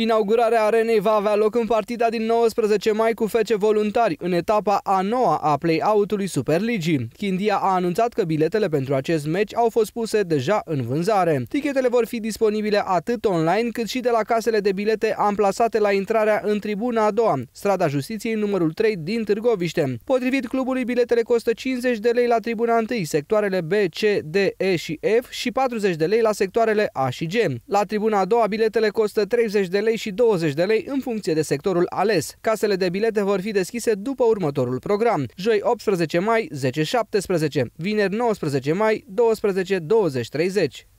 Inaugurarea arenei va avea loc în partida din 19 mai cu fece voluntari, în etapa a noua a play-out-ului Superligii. Chindia a anunțat că biletele pentru acest meci au fost puse deja în vânzare. Tichetele vor fi disponibile atât online cât și de la casele de bilete amplasate la intrarea în tribuna a doua, strada Justiției numărul 3 din Târgoviște. Potrivit clubului, biletele costă 50 de lei la tribuna 1, sectoarele B, C, D, E și F și 40 de lei la sectoarele A și G. La tribuna a doua, biletele costă 30 de lei lei și 20 de lei în funcție de sectorul ales. Casele de bilete vor fi deschise după următorul program. Joi 18 mai 10-17, vineri 19 mai 12-20-30.